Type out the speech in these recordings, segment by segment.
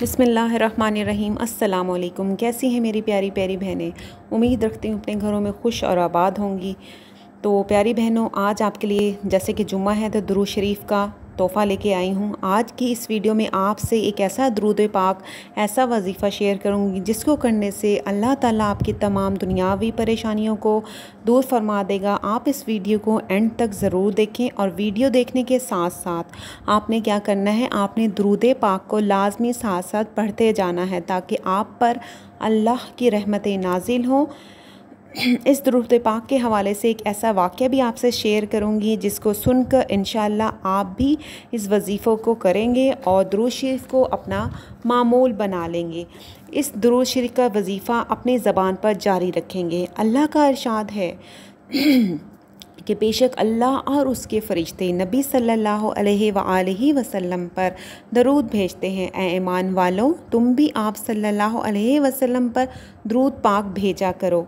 बसमीम अल्लाम कैसी हैं मेरी प्यारी प्यारी बहनें उम्मीद रखती हूँ अपने घरों में खुश और आबाद होंगी तो प्यारी बहनों आज आपके लिए जैसे कि जुम्मा है तो दुरू शरीफ का तोहफ़ा लेके आई हूँ आज की इस वीडियो में आपसे एक ऐसा दरूद पाक ऐसा वजीफ़ा शेयर करूँगी जिसको करने से अल्लाह ताला आपकी तमाम दुनियावी परेशानियों को दूर फरमा देगा आप इस वीडियो को एंड तक ज़रूर देखें और वीडियो देखने के साथ साथ आपने क्या करना है आपने दरूद पाक को लाजमी साथ साथ पढ़ते जाना है ताकि आप पर अल्लाह की रहमतें नाजिल हों इस दुरुद पाक के हवाले से एक ऐसा वाक्य भी आपसे शेयर करूँगी जिसको सुनकर इन आप भी इस वजीफ़ों को करेंगे और दुरुद शरीफ को अपना मामूल बना लेंगे इस दुरुद शरीफ का वजीफ़ा अपनी ज़बान पर जारी रखेंगे अल्लाह का इरशाद है कि बेशक अल्लाह और उसके फ़रिश्ते नबी सल्लल्लाहु अलैहि वसल्लम पर दरूद भेजते हैं ए ईमान वालों तुम भी आप सल्लल्लाहु अलैहि वसल्लम पर दरूद पाक भेजा करो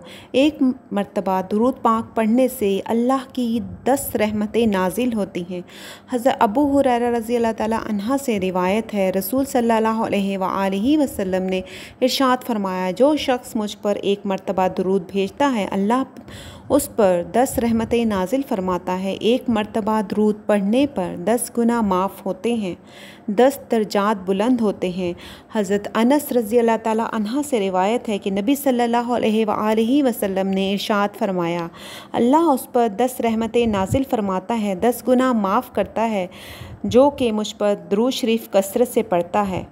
एक मरतबा दरूद पाक पढ़ने से अल्लाह की दस रहमतें नाजिल होती हैं हज़र अबू हुररा रज़ी अल्लाह से रिवायत है रसूल सल्लल्लाहु अलैहि वसल्लम ने इरशाद फरमाया जो शख्स मुझ पर एक मरतबा दरूद भेजता है अल्लाह उस पर दस रहमतें नाजिल फरमाता है एक मरतबा दरूद पढ़ने पर दस गुना माफ़ होते हैं दस दर्जात बुलंद होते हैं हज़रत अनस रज़ी अल्लाह तह से रिवायत है कि नबी सल्लल्लाहु अलैहि वसल्लम ने इरशाद फरमाया अल्लाह उस पर दस रहमतें नाजिल फरमाता है दस गुना माफ़ करता है जो कि मुझ पर दरू शरीफ कसरत से पढ़ता है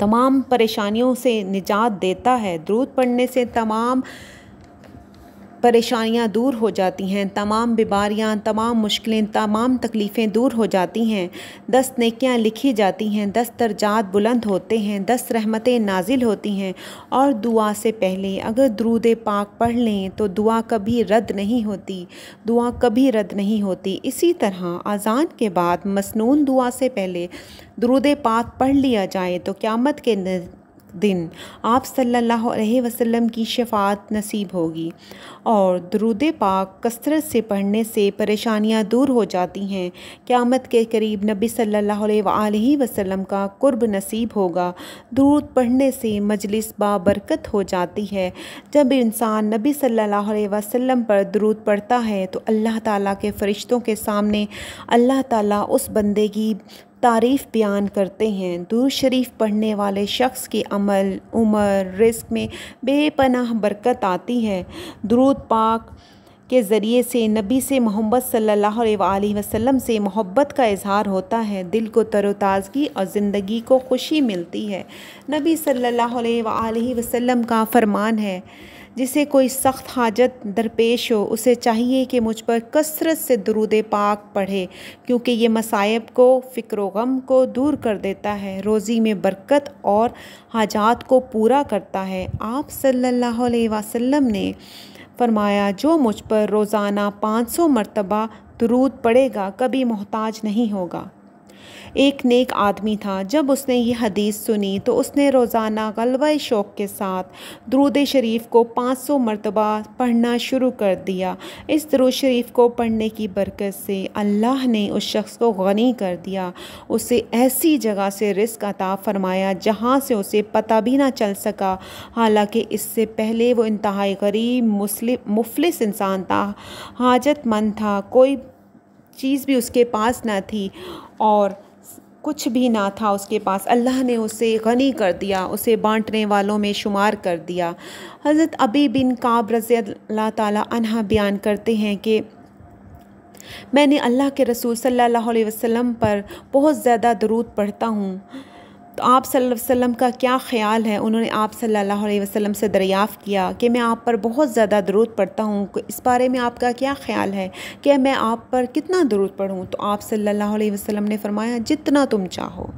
तमाम परेशानियों से निजात देता है द्रूद पढ़ने से तमाम परेशानियां दूर हो जाती हैं तमाम बीमारियां तमाम मुश्किलें तमाम तकलीफ़ें दूर हो जाती हैं दस नेकियां लिखी जाती हैं दस दर्जात बुलंद होते हैं दस रहमतें नाजिल होती हैं और दुआ से पहले अगर दरूद पाक पढ़ लें तो दुआ कभी रद्द नहीं होती दुआ कभी रद्द नहीं होती इसी तरह अजान के बाद मसनून दुआ से पहले दरूद पाक पढ़ लिया जाए तो क़्यामत के दिन आप सल्लल्लाहु अलैहि वसल्लम की शफात नसीब होगी और दरुद पाक कसरत से पढ़ने से परेशानियां दूर हो जाती हैं क़्यामत के करीब नबी सल्लल्लाहु अलैहि वसल्लम का कुर्ब नसीब होगा दरूद पढ़ने से मजलिस बाबरकत हो जाती है जब इंसान नबी सल्लल्लाहु अलैहि वसल्लम पर दरूद पढ़ता है तो अल्लाह ताला के फ़रिश्तों के सामने अल्लाह ताला उस बंदे की तारीफ़ बयान करते हैं दूर शरीफ पढ़ने वाले शख्स की अमल उम्र रिस्क में बेपनाह बरकत आती है दरूद पाक के ज़रिए से नबी से मोहम्मद सल्लल्लाहु अलैहि वसल्लम से मोहब्बत का इजहार होता है दिल को तरोताज़गी और ज़िंदगी को खुशी मिलती है नबी सल्लल्लाहु अलैहि वसल्लम का फरमान है जिसे कोई सख्त हाजत दरपेश हो उसे चाहिए कि मुझ पर कसरत से दरूद पाक पढ़े क्योंकि ये मसायब को फ़िक्र गम को दूर कर देता है रोज़ी में बरकत और हाजात को पूरा करता है आप सल्लल्लाहु अलैहि वसल्लम ने फरमाया जो मुझ पर रोज़ाना 500 मरतबा दरूद पड़ेगा कभी मोहताज नहीं होगा एक नेक आदमी था जब उसने यह हदीस सुनी तो उसने रोज़ाना गलब शौक़ के साथ दरूद शरीफ को पाँच सौ मरतबा पढ़ना शुरू कर दिया इस दरूद शरीफ को पढ़ने की बरकत से अल्लाह ने उस शख्स को गनी कर दिया उसे ऐसी जगह से रिस्क अता फरमाया जहाँ से उसे पता भी ना चल सका हालांकि इससे पहले वो इंतहाई गरीब मुस्लिम मुफलिस इंसान था हाजतमंद था कोई चीज़ भी उसके पास ना थी और कुछ भी ना था उसके पास अल्लाह ने उसे गनी कर दिया उसे बांटने वालों में शुमार कर दिया हज़रत अबी बिन काब रज़ी अल्लाह बयान करते हैं कि मैंने अल्लाह के रसूल सल्लल्लाहु अलैहि वसल्लम पर बहुत ज़्यादा दरूद पढ़ता हूँ तो आप सल्लल्लाहु अलैहि वसल्लम का क्या ख्याल है उन्होंने आप सल्लल्लाहु अलैहि वसल्लम से दरियाफ़ किया कि मैं आप पर बहुत ज़्यादा दरूद पढ़ता हूँ इस बारे में आपका क्या ख्याल है कि मैं आप पर कितना दरूद पढ़ूँ तो आप सल्लल्लाहु अलैहि वसल्लम ने फरमाया जितना तुम चाहो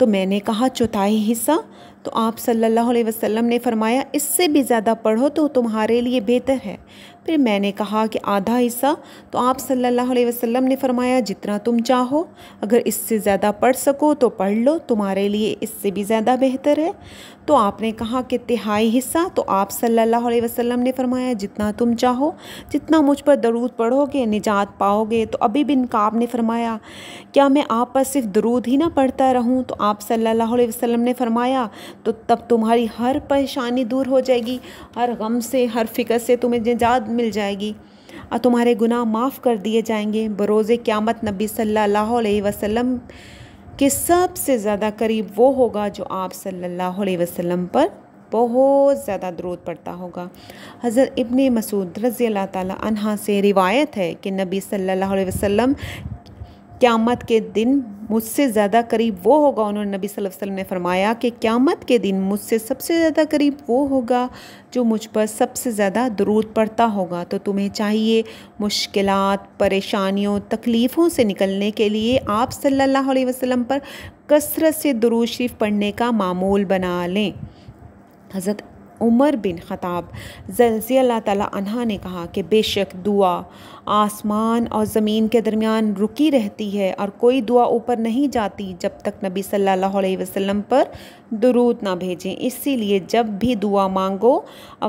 तो मैंने कहा चौथाई हिस्सा तो आप सल्लल्लाहु अलैहि वसल्लम ने फरमाया इससे भी ज़्यादा पढ़ो तो तुम्हारे लिए बेहतर है फिर मैंने कहा कि आधा हिस्सा तो आप सल्लल्लाहु अलैहि वसल्लम ने फरमाया जितना तुम चाहो अगर इससे ज़्यादा पढ़ सको तो पढ़ लो तुम्हारे लिए इससे भी ज़्यादा बेहतर है तो आपने कहा कि तिहाई हिस्सा तो आप सल्लल्लाहु अलैहि वसल्लम ने फरमाया जितना तुम चाहो जितना मुझ पर दरूद पढ़ोगे निजात पाओगे तो अभी बिन काब ने फरमाया क्या मैं आप पर सिर्फ दरूद ही ना पढ़ता रहूँ तो आप सल्लल्लाहु अलैहि वसल्लम ने फरमाया तो तब तुम्हारी हर परेशानी दूर हो जाएगी हर गम से हर फिक्र से तुम्हें निजात मिल जाएगी और तुम्हारे गुनाह माफ़ कर दिए जाएंगे बरोज़ क़्यामत नबी सल्लल्लाहु अलैहि वसल्लम के सबसे ज़्यादा करीब वो होगा जो आप सल्लल्लाहु अलैहि वसल्लम पर बहुत ज़्यादा दरूद पड़ता होगा हज़रत इब्ने मसूद रज़ी अल्लाह ताली से रिवायत है कि नबी सल्लल्लाहु अलैहि वसल्लम क़्यामत के दिन मुझसे ज़्यादा करीब वो होगा उन्होंने नबी सल्लल्लाहु अलैहि वसल्लम ने फरमाया कि क़्यामत के दिन मुझसे सबसे ज़्यादा करीब वो होगा जो मुझ पर सबसे ज़्यादा दरूद पड़ता होगा तो तुम्हें चाहिए मुश्किल परेशानियों तकलीफ़ों से निकलने के लिए आप सल्लल्लाहु अलैहि वसल्लम पर कसरत से दरूद शरीफ पढ़ने का मामूल बना लें हज़रत उमर बिन ख़ताब जल्जी अल्लाह तला ने कहा कि बेशक दुआ आसमान और ज़मीन के दरमियान रुकी रहती है और कोई दुआ ऊपर नहीं जाती जब तक नबी सल्लल्लाहु अलैहि वसल्लम पर दरूद ना भेजें इसीलिए जब भी दुआ मांगो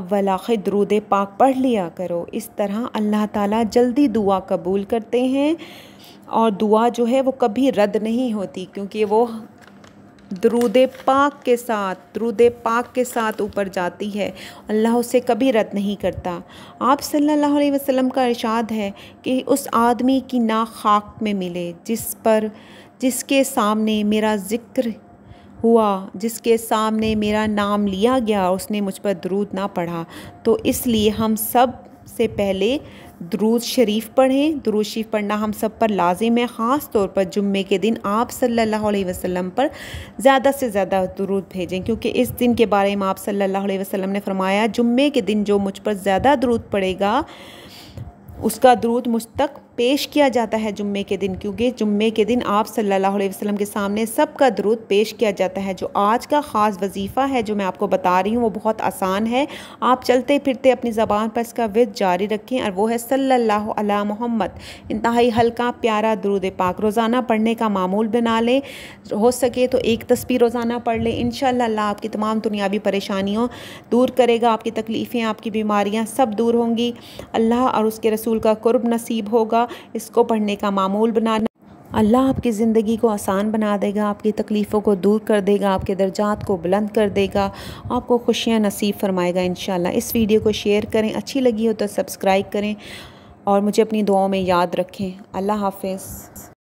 अव्वल आखिर दरूद पाक पढ़ लिया करो इस तरह अल्लाह ताला जल्दी दुआ कबूल करते हैं और दुआ जो है वो कभी रद्द नहीं होती क्योंकि वो द्रूद पाक के साथ द्रूद पाक के साथ ऊपर जाती है अल्लाह उसे कभी रद्द नहीं करता आप सल्लल्लाहु अलैहि वसल्लम का इरशाद है कि उस आदमी की ना खाक में मिले जिस पर जिसके सामने मेरा ज़िक्र हुआ जिसके सामने मेरा नाम लिया गया उसने मुझ पर दरूद ना पढ़ा तो इसलिए हम सब से पहले दरूद शरीफ पढ़ें दरूद शरीफ पढ़ना हम सब पर लाजिम है ख़ास तौर पर जुम्मे के दिन आप सल्लल्लाहु अलैहि वसल्लम पर ज़्यादा से ज़्यादा दरूद भेजें क्योंकि इस दिन के बारे में आप सल्लल्लाहु अलैहि वसल्लम ने फरमाया जुम्मे के दिन जो मुझ पर ज़्यादा दरूद पड़ेगा उसका दरूद मुझ तक पेश किया जाता है जुम्मे के दिन क्योंकि जुम्मे के दिन आप सल्लल्लाहु अलैहि वसल्लम के सामने सबका दरूद पेश किया जाता है जो आज का ख़ास वजीफ़ा है जो मैं आपको बता रही हूँ वो बहुत आसान है आप चलते फिरते अपनी ज़बान पर इसका विद जारी रखें और वो है सल्लल्लाहु अलैहि मोहम्मद इंतहाई हल्का प्यारा दरूद पाक रोज़ाना पढ़ने का मामूल बना लें हो सके तो एक तस्वीर रोज़ाना पढ़ लें इन अल्लाह आपकी तमाम दुनियावी परेशानियों दूर करेगा आपकी तकलीफ़ें आपकी बीमारियाँ सब दूर होंगी अल्लाह और उसके रसूल का कुर्ब नसीब होगा होगा इसको पढ़ने का मामूल बनाना अल्लाह आपकी ज़िंदगी को आसान बना देगा आपकी तकलीफ़ों को दूर कर देगा आपके दर्जात को बुलंद कर देगा आपको खुशियाँ नसीब फरमाएगा इन इस वीडियो को शेयर करें अच्छी लगी हो तो सब्सक्राइब करें और मुझे अपनी दुआओं में याद रखें अल्लाह हाफिज़